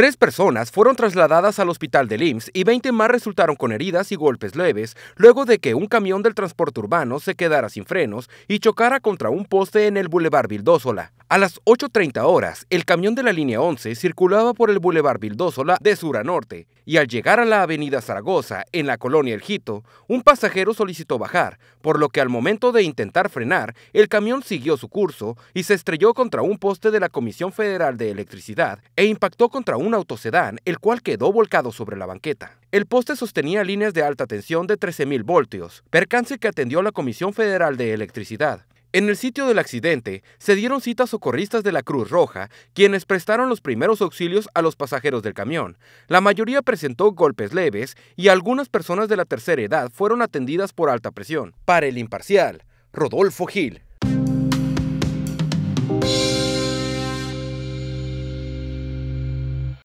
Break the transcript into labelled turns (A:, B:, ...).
A: Tres personas fueron trasladadas al hospital del IMSS y 20 más resultaron con heridas y golpes leves luego de que un camión del transporte urbano se quedara sin frenos y chocara contra un poste en el Boulevard Vildósola. A las 8.30 horas, el camión de la línea 11 circulaba por el Boulevard Vildósola de sur a norte y al llegar a la avenida Zaragoza, en la colonia El Jito, un pasajero solicitó bajar, por lo que al momento de intentar frenar, el camión siguió su curso y se estrelló contra un poste de la Comisión Federal de Electricidad e impactó contra un autosedán, el cual quedó volcado sobre la banqueta. El poste sostenía líneas de alta tensión de 13.000 voltios, percance que atendió la Comisión Federal de Electricidad. En el sitio del accidente se dieron citas socorristas de la Cruz Roja, quienes prestaron los primeros auxilios a los pasajeros del camión. La mayoría presentó golpes leves y algunas personas de la tercera edad fueron atendidas por alta presión. Para el imparcial, Rodolfo Gil.